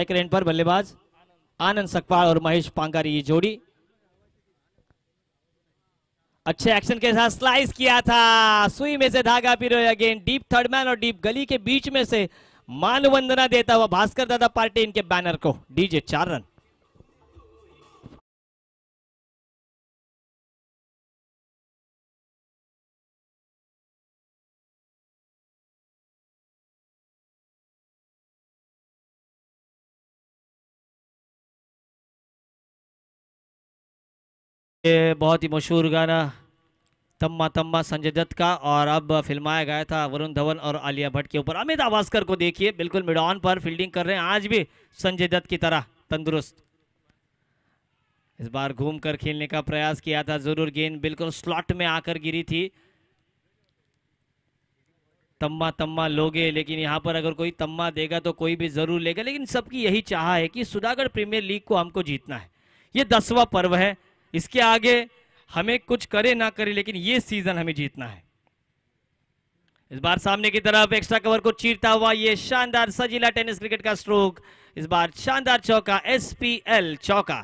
Second पर बल्लेबाज आनंद सकपाल और महेश पांगारी ये जोड़ी अच्छे एक्शन के साथ स्लाइस किया था सुई में से धागा पिरो अगेन डीप थर्ड मैन और डीप गली के बीच में से मानवंदना देता हुआ भास्कर दादा पार्टी इनके बैनर को डीजे चार रन ये बहुत ही मशहूर गाना तम्मा तम्मा संजय दत्त का और अब फिल्माया गया था वरुण धवन और आलिया भट्ट के ऊपर अमित आवास्कर को देखिए बिल्कुल मिडॉन पर फील्डिंग कर रहे हैं आज भी संजय दत्त की तरह तंदुरुस्त इस बार घूम कर खेलने का प्रयास किया था जरूर गेंद बिल्कुल स्लॉट में आकर गिरी थी तम्मा तम्मा लोगे लेकिन यहाँ पर अगर कोई तम्मा देगा तो कोई भी जरूर लेगा लेकिन सबकी यही चाह है कि सुधागढ़ प्रीमियर लीग को हमको जीतना है ये दसवां पर्व है इसके आगे हमें कुछ करे ना करे लेकिन ये सीजन हमें जीतना है इस बार सामने की तरफ एक्स्ट्रा कवर को चीरता हुआ ये शानदार सजीला टेनिस क्रिकेट का स्ट्रोक इस बार शानदार चौका एसपीएल चौका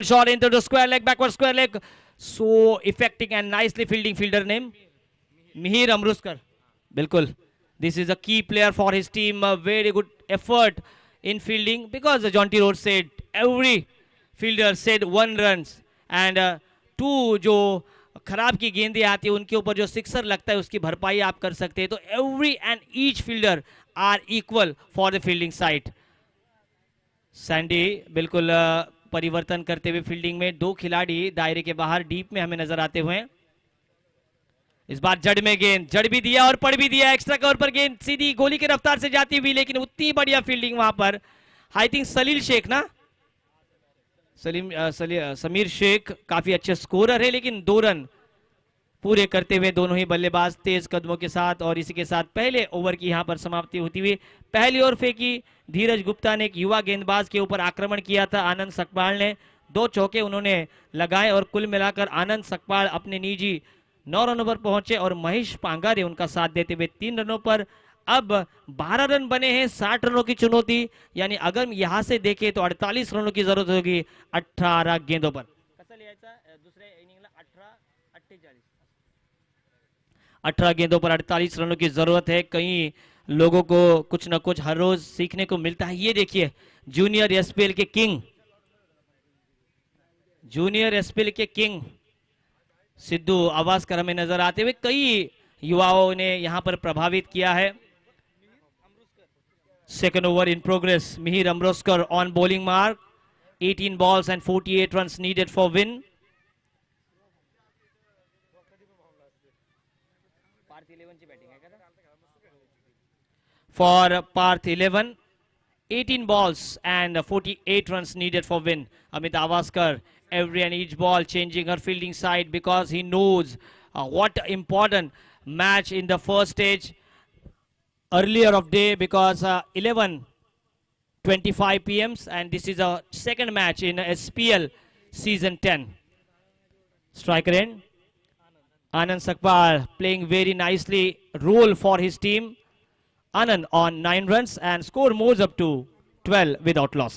shot into the square leg, backward square leg. So effective and nicely fielding fielder name. Mihir Amruskar. Bilkul. This is a key player for his team. A very good effort in fielding because John T. Rhodes said every fielder said one runs and uh, two जो खराब की गेंदें आती है उनके ऊपर जो sixer लगता है उसकी भरपाई आप कर सकते हैं तो every and each fielder are equal for the fielding site Sandy बिल्कुल uh, परिवर्तन करते हुए फील्डिंग में दो खिलाड़ी दायरे के बाहर डीप में हमें नजर आते हुए इस बार जड़ में गेंद जड़ भी दिया और पड़ भी दिया एक्स्ट्रा कवर पर गेंद सीधी गोली की रफ्तार से जाती हुई लेकिन उतनी बढ़िया फील्डिंग वहां पर आई थिंक सलील शेख ना सलीम सली, समीर शेख काफी अच्छे स्कोरर है लेकिन दो रन पूरे करते हुए दोनों ही बल्लेबाज तेज कदमों के साथ और इसी के साथ पहले ओवर की यहां पर समाप्ति होती हुई पहली ओवर फेंकी धीरज गुप्ता ने एक युवा गेंदबाज के ऊपर आक्रमण किया था आनंद सकपाल ने दो चौके उन्होंने लगाए और कुल मिलाकर आनंद सकपाल अपने निजी नौ रनों पर पहुंचे और महेश पांगारे उनका साथ देते हुए तीन रनों पर अब 12 रन बने हैं 60 रनों की चुनौती यानी अगर यहां से देखें तो 48 रनों की जरूरत होगी 18 गेंदों पर अठारह गेंदों पर अड़तालीस रनों की जरूरत है कई लोगों को कुछ ना कुछ हर रोज सीखने को मिलता है ये देखिए जूनियर एसपीएल के किंग जूनियर एसपीएल के किंग सिद्धू आवास कर हमें नजर आते हुए कई युवाओं ने यहां पर प्रभावित किया है second over in progress Mihir Amroskar on bowling mark 18 balls and 48 run needed for win for Parth 11. 18 balls and 48 runs needed for win. Amit Avaskar, every and each ball changing her fielding side because he knows uh, what important match in the first stage earlier of day because uh, 11 25 pms and this is a second match in SPL season 10 striker in Anand Sakpal playing very nicely role for his team Anand on 9 runs and score moves up to 12 without loss.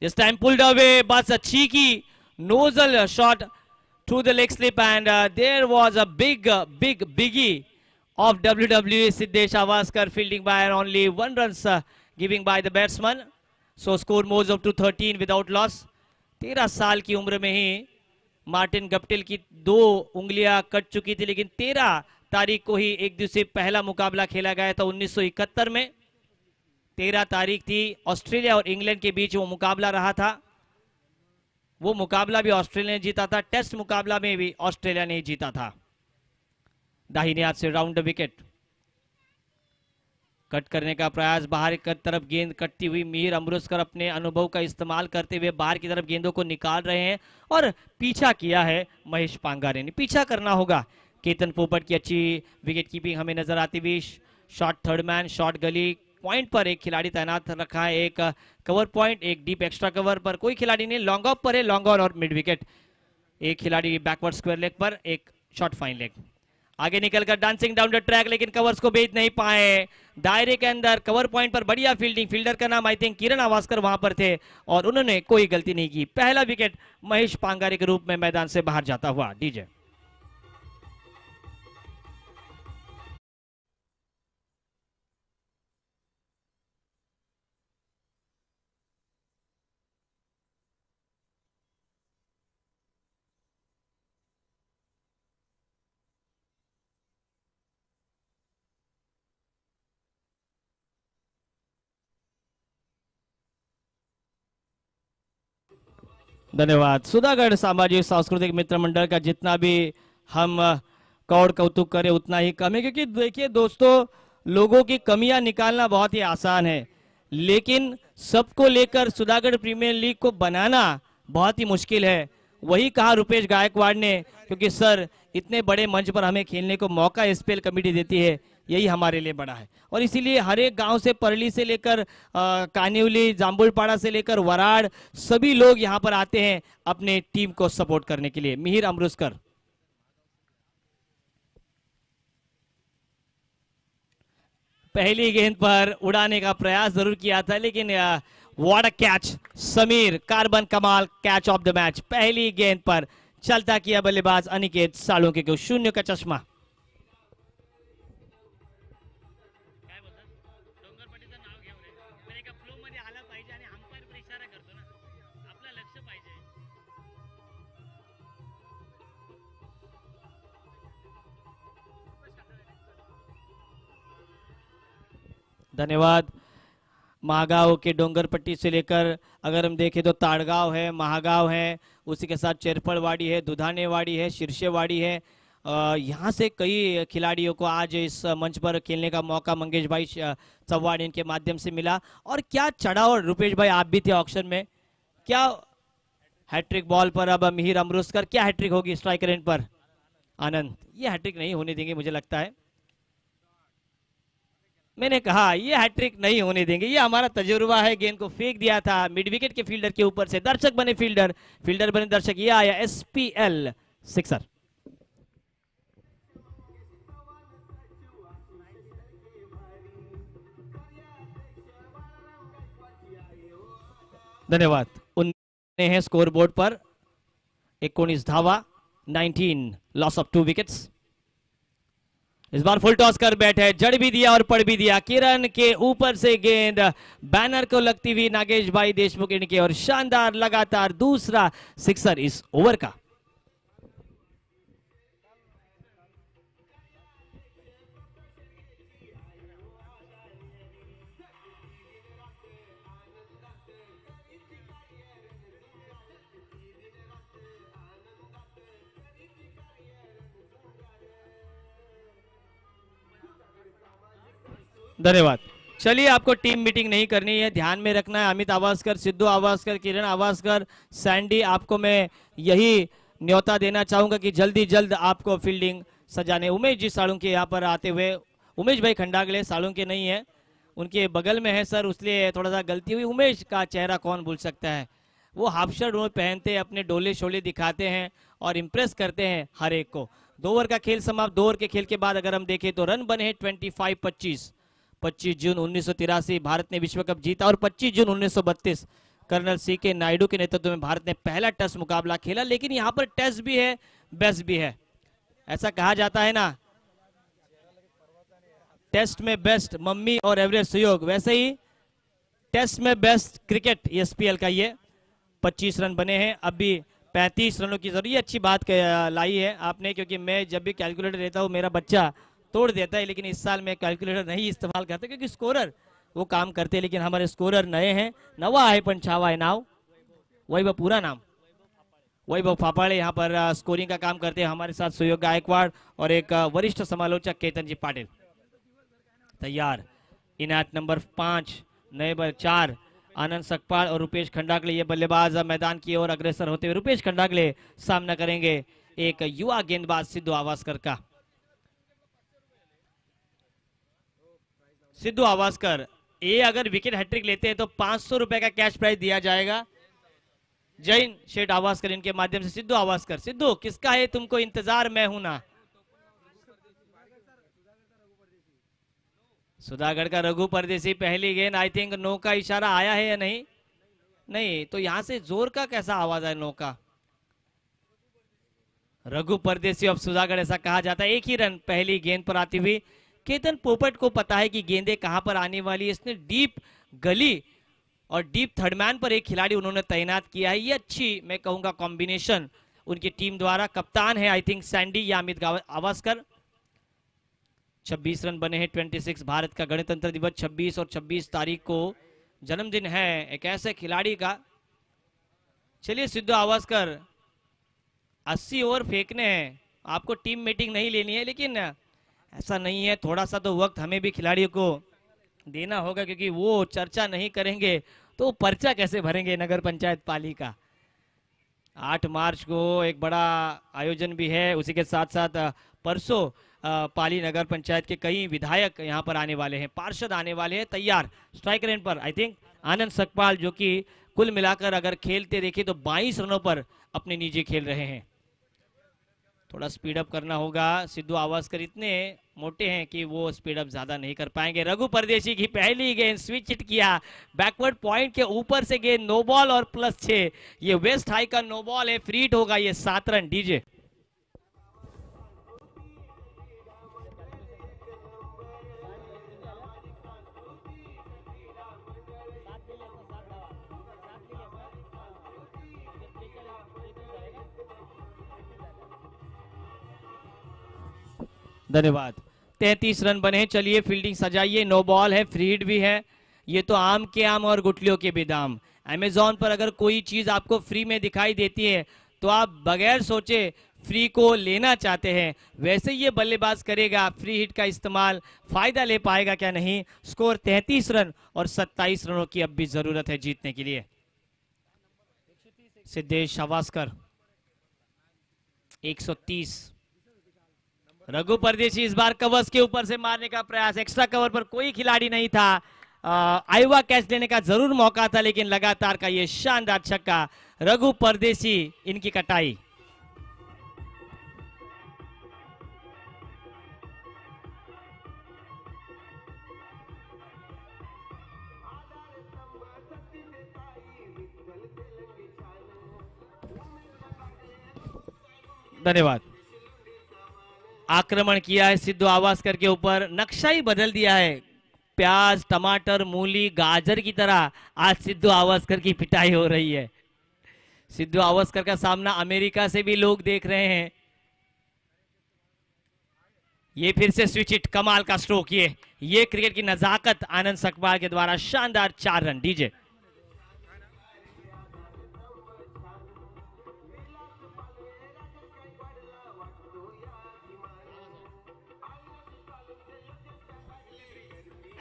This time pulled away, but a cheeky nozzle shot to the leg slip and uh, there was a big, uh, big biggie of WWE Siddesh Avaskar fielding by only one runs uh, giving by the batsman. So score moves up to 13 without loss. 13 साल की उम्र में ही Martin Guptill की दो उंगलियां cut चुकी थी लेकिन 13 तारीख को ही एक दिवसीय पहला मुकाबला खेला गया था उन्नीस में तेरह तारीख थी ऑस्ट्रेलिया और इंग्लैंड के बीच वो मुकाबला रहा था वो मुकाबला भी ऑस्ट्रेलिया ने जीता था टेस्ट मुकाबला में भी ऑस्ट्रेलिया ने जीता था दाहिने हाथ से राउंड विकेट कट करने का प्रयास बाहर की तरफ गेंद कटती हुई मीर अमरुस्कर अपने अनुभव का इस्तेमाल करते हुए बाहर की तरफ गेंदों को निकाल रहे हैं और पीछा किया है महेश पांगारे ने पीछा करना होगा केतन पोपट की अच्छी विकेट कीपिंग हमें नजर आती हुई short third man short gully point पर एक खिलाड़ी तैनात रखा है एक कवर पॉइंट एक डीप एक्स्ट्रा कवर पर कोई खिलाड़ी नहीं लॉन्ग ऑफ पर है लॉन्ग ऑन और मिड विकेट एक खिलाड़ी बैकवर्ड स्क्वायर लेग पर एक शॉर्ट फाइन लेग आगे निकलकर डांसिंग डाउन द ट्रैक लेकिन कवर्स को भेज नहीं पाए दायरे के अंदर कवर पॉइंट पर बढ़िया फील्डिंग फील्डर का नाम आई थिंक किरण आवासकर वहां पर थे और उन्होंने कोई गलती नहीं की पहला विकेट महेश पांगारे के रूप में मैदान से बाहर जाता हुआ डीजे धन्यवाद सुधागढ़ सामाजिक सांस्कृतिक मित्र मंडल का जितना भी हम कौड़ कौतुक करें उतना ही कम है क्योंकि देखिए दोस्तों लोगों की कमियां निकालना बहुत ही आसान है लेकिन सबको लेकर सुधागढ़ प्रीमियर लीग को बनाना बहुत ही मुश्किल है वही कहा रुपेश गायकवाड़ ने क्योंकि सर इतने बड़े मंच पर हमें खेलने को मौका स्पेल कमेटी देती है यही हमारे लिए बड़ा है और इसीलिए हर एक गांव से परली से लेकर कान्यूली जाम्बुलपाड़ा से लेकर वराड़ सभी लोग यहां पर आते हैं अपने टीम को सपोर्ट करने के लिए मिहिर अमरुस्कर पहली गेंद पर उड़ाने का प्रयास जरूर किया था लेकिन वॉट अ कैच समीर कार्बन कमाल कैच ऑफ द मैच पहली गेंद पर चलता किया बल्लेबाज अनिकेत सालों के शून्य का चश्मा धन्यवाद महागांव के डोंगरपट्टी से लेकर अगर हम देखें तो ताड़गाव है महागांव है उसी के साथ चेरपड़वाड़ी है दुधानेवाड़ी है शीर्षेवाड़ी है यहाँ से कई खिलाड़ियों को आज इस मंच पर खेलने का मौका मंगेश भाई चौहान इनके माध्यम से मिला और क्या चढ़ा और रुपेश भाई आप भी थे ऑप्शन में क्या हैट्रिक बॉल पर अब मिहिर अमरुस्कर क्या हैट्रिक होगी स्ट्राइक रेंट पर आनंद ये हैट्रिक नहीं होने देंगे मुझे लगता है मैंने कहा ये हैट्रिक नहीं होने देंगे ये हमारा तजुर्बा है गेंद को फेंक दिया था मिड विकेट के फील्डर के ऊपर से दर्शक बने फील्डर फील्डर बने दर्शक ये आया एस पी एल सिक्सर धन्यवाद उनने है स्कोरबोर्ड पर एकोनीस धावा 19 लॉस ऑफ टू विकेट्स इस बार फुल टॉस कर बैठे जड़ भी दिया और पड़ भी दिया किरण के ऊपर से गेंद बैनर को लगती हुई नागेश भाई देशमुख इनके और शानदार लगातार दूसरा सिक्सर इस ओवर का धन्यवाद चलिए आपको टीम मीटिंग नहीं करनी है ध्यान में रखना है अमित आवासकर सिद्धू आवासकर किरण आवासकर सैंडी आपको मैं यही न्योता देना चाहूंगा कि जल्दी जल्द आपको फील्डिंग सजाने उमेश जी साड़ुंके यहाँ पर आते हुए उमेश भाई खंडागले साड़ुंके नहीं है उनके बगल में है सर उसलिए थोड़ा सा गलती हुई उमेश का चेहरा कौन भूल सकता है वो हाफ शर्ट वो पहनते अपने डोले शोले दिखाते हैं और इम्प्रेस करते हैं हर एक को दो ओवर का खेल समाप्त दो ओवर के खेल के बाद अगर हम देखें तो रन बने हैं ट्वेंटी फाइव पच्चीस 25 जून उन्नीस भारत ने विश्व कप जीता और 25 जून उन्नीस कर्नल सी के नायडू के नेतृत्व में भारत ने पहला टेस्ट मुकाबला खेला लेकिन यहाँ पर टेस्ट भी है बेस्ट भी है ऐसा कहा जाता है ना टेस्ट में बेस्ट मम्मी और एवरेज सहयोग वैसे ही टेस्ट में बेस्ट क्रिकेट एसपीएल e का ये 25 रन बने हैं अभी 35 रनों की जरूरत अच्छी बात लाई है आपने क्योंकि मैं जब भी कैलकुलेटर लेता हूँ मेरा बच्चा तोड़ देता है लेकिन इस साल में कैलकुलेटर नहीं इस्तेमाल करते क्योंकि स्कोरर वो काम करते हैं लेकिन हमारे स्कोरर नए हैं नवा है पण छावा है नाव वैभव पूरा नाम वैभव फापाड़े यहाँ पर स्कोरिंग का काम करते हैं हमारे साथ सुयोग गायकवाड़ और एक वरिष्ठ समालोचक केतन जी पाटिल तैयार इनायत नंबर पांच नए बल चार आनंद सकपाल और रुपेश खंडागले ये बल्लेबाज मैदान की ओर अग्रसर होते हुए रुपेश खंडागले सामना करेंगे एक युवा गेंदबाज सिद्धू आवासकर का सिद्धू आवासकर ये अगर विकेट हैट्रिक लेते हैं तो पांच सौ रुपए का कैश प्राइज दिया जाएगा जैन शेठ आवासकर इनके माध्यम से सिद्धू आवासकर सिद्धू किसका है तुमको इंतजार मैं हूं ना सुधागढ़ का रघु परदेसी पहली गेंद आई थिंक नो का इशारा आया है या नहीं नहीं तो यहां से जोर का कैसा आवाज है नो का रघु परदेसी अब सुधागढ़ ऐसा कहा जाता है एक ही रन पहली गेंद पर आती हुई केतन पोपट को पता है कि गेंदे कहां पर आने वाली है इसने डीप गली और डीप थर्डमैन पर एक खिलाड़ी उन्होंने तैनात किया है ये अच्छी मैं कहूंगा कॉम्बिनेशन उनकी टीम द्वारा कप्तान है आई थिंक सैंडी या अमित आवास्कर 26 रन बने हैं 26 भारत का गणतंत्र दिवस 26 और 26 तारीख को जन्मदिन है एक ऐसे खिलाड़ी का चलिए सिद्धू आवास्कर 80 ओवर फेंकने हैं आपको टीम मीटिंग नहीं लेनी है लेकिन ऐसा नहीं है थोड़ा सा तो वक्त हमें भी खिलाड़ियों को देना होगा क्योंकि वो चर्चा नहीं करेंगे तो पर्चा कैसे भरेंगे नगर पंचायत पाली का आठ मार्च को एक बड़ा आयोजन भी है उसी के साथ साथ परसों पाली नगर पंचायत के कई विधायक यहाँ पर आने वाले हैं पार्षद आने वाले हैं तैयार स्ट्राइक रेन पर आई थिंक आनंद सकपाल जो कि कुल मिलाकर अगर खेलते देखे तो 22 रनों पर अपने निजी खेल रहे हैं थोड़ा स्पीडअप करना होगा सिद्धू आवास्कर इतने मोटे हैं कि वो स्पीडअप ज़्यादा नहीं कर पाएंगे रघु परदेशी की पहली गेंद स्विच इट किया बैकवर्ड पॉइंट के ऊपर से गेंद नो बॉल और प्लस छे ये वेस्ट हाई का नो बॉल है फ्रीट होगा ये सात रन डीजे धन्यवाद तैतीस रन बने चलिए फील्डिंग सजाइए नो बॉल है फ्री हिट भी है ये तो आम के आम और गुटलियों के भी दाम अमेजोन पर अगर कोई चीज़ आपको फ्री में दिखाई देती है तो आप बगैर सोचे फ्री को लेना चाहते हैं वैसे ये बल्लेबाज करेगा फ्री हिट का इस्तेमाल फ़ायदा ले पाएगा क्या नहीं स्कोर 33 रन और 27 रनों की अब भी ज़रूरत है जीतने के लिए सिद्धेश हवास्कर 130 रघु परदेशी इस बार कवर्स के ऊपर से मारने का प्रयास एक्स्ट्रा कवर पर कोई खिलाड़ी नहीं था आयुवा कैच लेने का जरूर मौका था लेकिन लगातार का ये शानदार छक्का रघु परदेशी इनकी कटाई धन्यवाद आक्रमण किया है सिद्धू आवासकर के ऊपर नक्शा ही बदल दिया है प्याज टमाटर मूली गाजर की तरह आज सिद्धू आवासकर की पिटाई हो रही है सिद्धू आवासकर का सामना अमेरिका से भी लोग देख रहे हैं ये फिर से स्विच इट कमाल का स्ट्रोक ये ये क्रिकेट की नजाकत आनंद सकबाल के द्वारा शानदार चार रन डीजे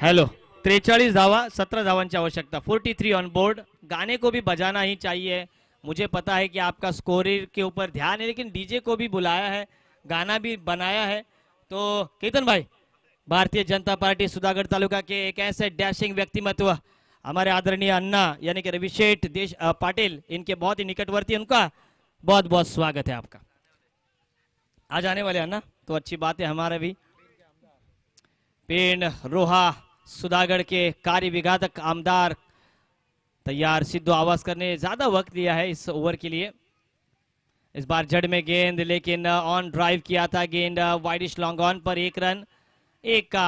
हेलो त्रेचालीस धावा सत्रह धावन की आवश्यकता फोर्टी थ्री ऑन बोर्ड गाने को भी बजाना ही चाहिए मुझे पता है कि आपका स्कोर के ऊपर ध्यान है लेकिन डीजे को भी बुलाया है गाना भी बनाया है तो केतन भाई भारतीय जनता पार्टी सुधागढ़ तालुका के एक ऐसे डैशिंग व्यक्तिमत्व हमारे आदरणीय अन्ना यानी कि रविशेठ देश पाटिल इनके बहुत ही निकटवर्ती उनका बहुत बहुत स्वागत है आपका आज आने वाले अन्ना तो अच्छी बात है हमारा भी पेंड रोहा सुदागढ़ के कार्य विघातक आमदार तैयार सिद्धू आवासकर करने ज्यादा वक्त लिया है इस ओवर के लिए इस बार जड़ में गेंद लेकिन ऑन ड्राइव किया था गेंद वाइडिश लॉन्ग ऑन पर एक रन एक का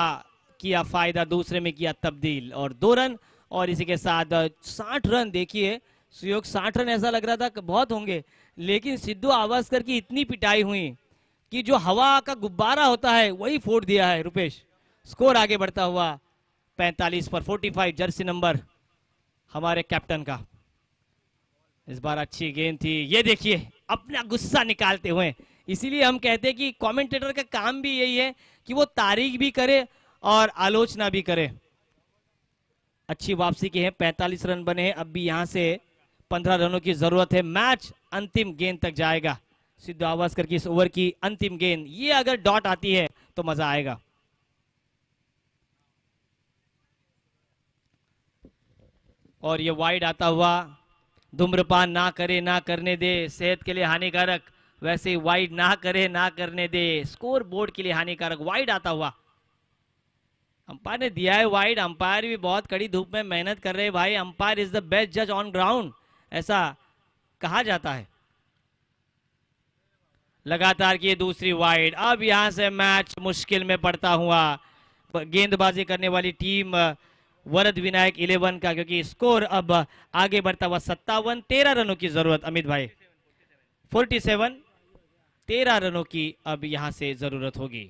किया फायदा दूसरे में किया तब्दील और दो रन और इसी के साथ साठ रन देखिए सुयोग साठ रन ऐसा लग रहा था बहुत होंगे लेकिन सिद्धू आवासकर की इतनी पिटाई हुई कि जो हवा का गुब्बारा होता है वही फोड़ दिया है रुपेश स्कोर आगे बढ़ता हुआ 45 पर 45 जर्सी नंबर हमारे कैप्टन का इस बार अच्छी गेंद थी ये देखिए अपना गुस्सा निकालते हुए इसीलिए हम कहते हैं कि कमेंटेटर का काम भी यही है कि वो तारीख भी करे और आलोचना भी करे अच्छी वापसी की है 45 रन बने हैं अब भी यहां से 15 रनों की जरूरत है मैच अंतिम गेंद तक जाएगा सिद्धू आवासकर की इस ओवर की अंतिम गेंद ये अगर डॉट आती है तो मजा आएगा और ये वाइड आता हुआ धूम्रपान ना करे ना करने दे सेहत के लिए हानिकारक वैसे वाइड ना करे ना करने दे स्कोर बोर्ड के लिए हानिकारक वाइड आता हुआ अंपायर ने दिया है वाइड अंपायर भी बहुत कड़ी धूप में मेहनत कर रहे हैं भाई अंपायर इज द बेस्ट जज ऑन ग्राउंड ऐसा कहा जाता है लगातार की दूसरी वाइड अब यहां से मैच मुश्किल में पड़ता हुआ गेंदबाजी करने वाली टीम वरद विनायक इलेवन का क्योंकि स्कोर अब आगे बढ़ता हुआ सत्तावन तेरह रनों की जरूरत अमित भाई फोर्टी सेवन तेरह रनों की अब यहां से जरूरत होगी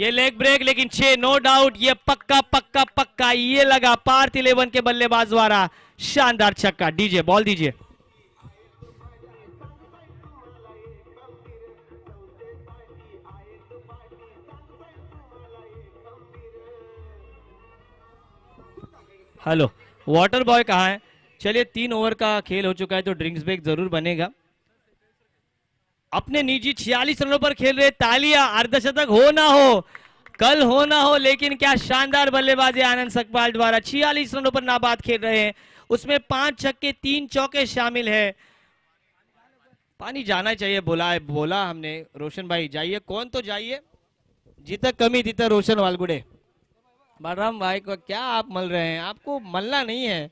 ये लेग ब्रेक लेकिन छे नो डाउट ये पक्का पक्का पक्का ये लगा पार्थ इलेवन के बल्लेबाज द्वारा शानदार छक्का डीजे बॉल दीजिए हेलो वाटर बॉय कहाँ है चलिए तीन ओवर का खेल हो चुका है तो ड्रिंक्स ब्रेक जरूर बनेगा अपने निजी छियालीस रनों पर खेल रहे तालिया अर्धशतक हो ना हो कल हो ना हो लेकिन क्या शानदार बल्लेबाजी आनंद सकपाल द्वारा छियालीस रनों पर नाबाद खेल रहे हैं उसमें पांच छक्के तीन चौके शामिल है पानी जाना चाहिए बोला है बोला हमने रोशन भाई जाइए कौन तो जाइए जितना कमी तिथं रोशन वालगुडे बलराम भाई को क्या आप मल रहे हैं आपको मलना नहीं है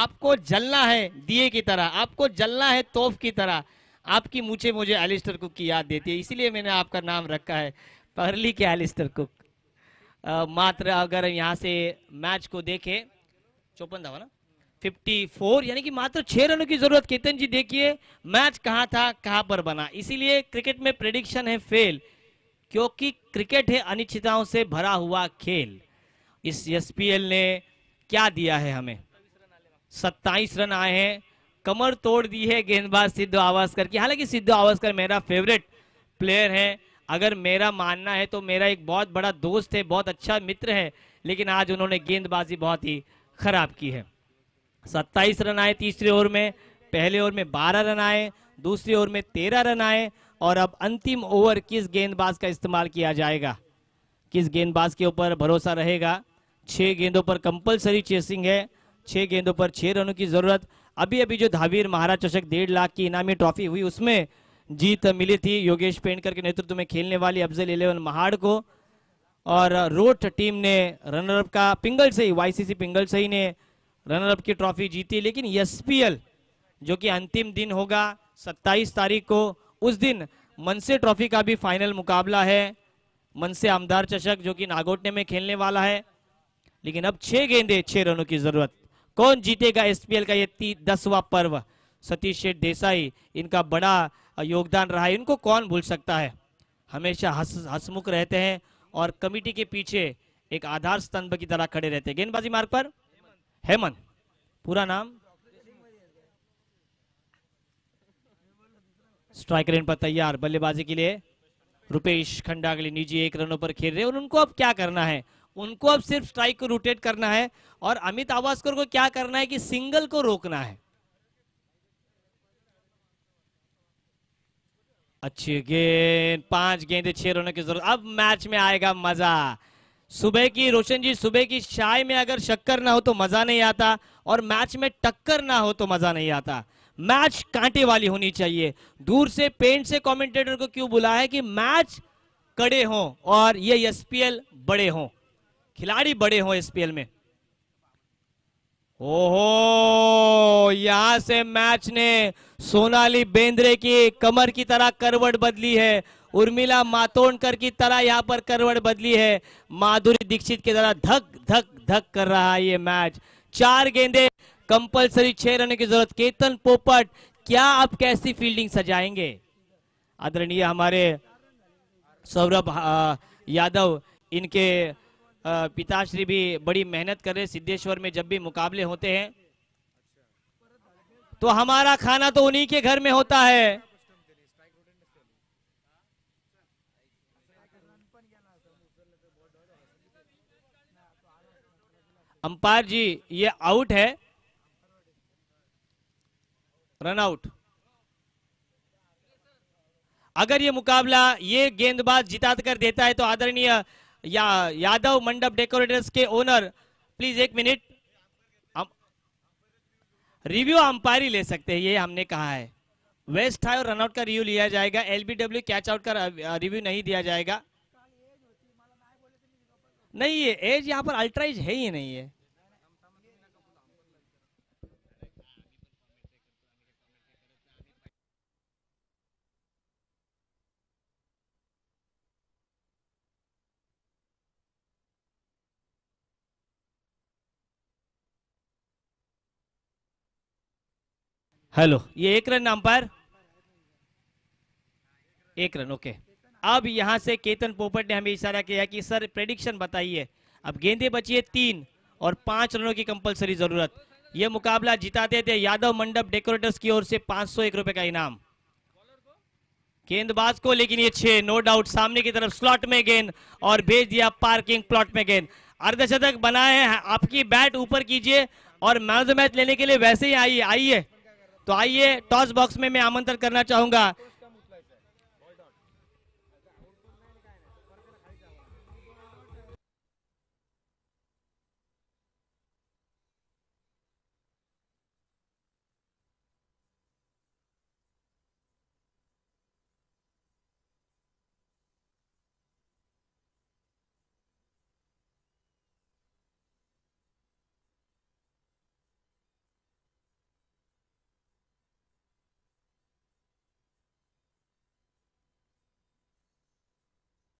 आपको जलना है दिए की तरह आपको जलना है तोफ की तरह आपकी मुझे मुझे एलिस्टर कुक की याद देती है इसीलिए मैंने आपका नाम रखा है पहली के एलिस्टर कुक आ, मात्र अगर यहाँ से मैच को देखें चौपन धावा ना फोर यानी कि मात्र छह रनों की जरूरत केतन जी देखिए मैच कहाँ था कहाँ पर बना इसीलिए क्रिकेट में प्रेडिक्शन है फेल क्योंकि क्रिकेट है अनिश्चितताओं से भरा हुआ खेल इस एसपीएल ने क्या दिया है हमें सत्ताईस रन आए हैं कमर तोड़ दी है गेंदबाज सिद्धू आवासकर की हालांकि सिद्धू आवासकर मेरा फेवरेट प्लेयर है अगर मेरा मानना है तो मेरा एक बहुत बड़ा दोस्त है बहुत अच्छा मित्र है लेकिन आज उन्होंने गेंदबाजी बहुत ही खराब की है सत्ताईस रन आए तीसरे ओवर में पहले ओवर में बारह रन आए दूसरे ओवर में तेरह रन आए और अब अंतिम ओवर किस गेंदबाज का इस्तेमाल किया जाएगा किस गेंदबाज के ऊपर भरोसा रहेगा छः गेंदों पर कंपलसरी चेसिंग है छः गेंदों पर छः रनों की ज़रूरत अभी अभी जो धावीर महाराज चषक डेढ़ लाख की इनामी ट्रॉफी हुई उसमें जीत मिली थी योगेश पेंडकर के नेतृत्व में खेलने वाली अफजल इलेवन महाड़ को और रोट टीम ने रनरअप का पिंगल सही वाईसीसी पिंगल सही ने रनरअप की ट्रॉफी जीती लेकिन एसपीएल e जो कि अंतिम दिन होगा 27 तारीख को उस दिन मनसे ट्रॉफी का भी फाइनल मुकाबला है मनसे आमदार चषक जो कि नागोटने में खेलने वाला है लेकिन अब छह गेंदे छह रनों की जरूरत कौन जीतेगा एसपीएल का ये दसवा पर्व सतीश शेठ देसाई इनका बड़ा योगदान रहा है इनको कौन भूल सकता है हमेशा हसमुख रहते हैं और कमिटी के पीछे एक आधार स्तंभ की तरह खड़े रहते हैं गेंदबाजी मार्ग पर हेमंत पूरा नाम स्ट्राइक रेन पर तैयार बल्लेबाजी के लिए रुपेश खंडागली निजी एक रनों पर खेल रहे हैं और उनको अब क्या करना है उनको अब सिर्फ स्ट्राइक को रोटेट करना है और अमित आवासकर को क्या करना है कि सिंगल को रोकना है अच्छी गेंद पांच गेंद छह रनों की जरूरत अब मैच में आएगा मजा सुबह की रोशन जी सुबह की चाय में अगर शक्कर ना हो तो मजा नहीं आता और मैच में टक्कर ना हो तो मजा नहीं आता मैच कांटे वाली होनी चाहिए दूर से पेंट से कमेंटेटर को क्यों बुलाया कि मैच कड़े हों और ये एसपीएल बड़े हों खिलाड़ी बड़े हों एसपीएल में ओहो यहां से मैच ने सोनाली बेंद्रे की कमर की तरह करवट बदली है उर्मिला मातोंडकर की तरह यहां पर करवट बदली है माधुरी दीक्षित की तरह धक धक धक कर रहा है ये मैच चार गेंदे कंपलसरी छह रन की जरूरत केतन पोपट क्या आप कैसी फील्डिंग सजाएंगे आदरणीय हमारे सौरभ यादव इनके पिताश्री भी बड़ी मेहनत कर रहे सिद्धेश्वर में जब भी मुकाबले होते हैं तो हमारा खाना तो उन्हीं के घर में होता है अंपायर जी ये आउट है रन आउट अगर ये मुकाबला ये गेंदबाज जिता कर देता है तो आदरणीय या यादव मंडप डेकोरेटर्स के ओनर प्लीज एक मिनट हम रिव्यू अंपायर ही ले सकते हैं ये हमने कहा है वेस्ट हाई और रनआउट का रिव्यू लिया जाएगा एलबीडब्ल्यू कैच आउट का रिव्यू नहीं दिया जाएगा नहीं ये एज यहाँ पर अल्ट्राइज है ही नहीं है हेलो ये एक रन अंपायर एक रन ओके अब यहां से केतन पोपट ने हमें इशारा किया कि सर प्रेडिक्शन बताइए अब गेंदे बची है तीन और पांच रनों की कंपलसरी जरूरत यह मुकाबला जिताते थे यादव मंडप डेकोरेटर्स की ओर से पांच सौ एक रुपए का इनाम गेंदबाज को लेकिन ये छे नो डाउट सामने की तरफ स्लॉट में गेंद और भेज दिया पार्किंग प्लॉट में गेंद अर्धशतक बनाए हैं आपकी बैट ऊपर कीजिए और मैच मैच लेने के लिए वैसे ही आइए आइए तो आइए टॉस बॉक्स में मैं आमंत्रण करना चाहूंगा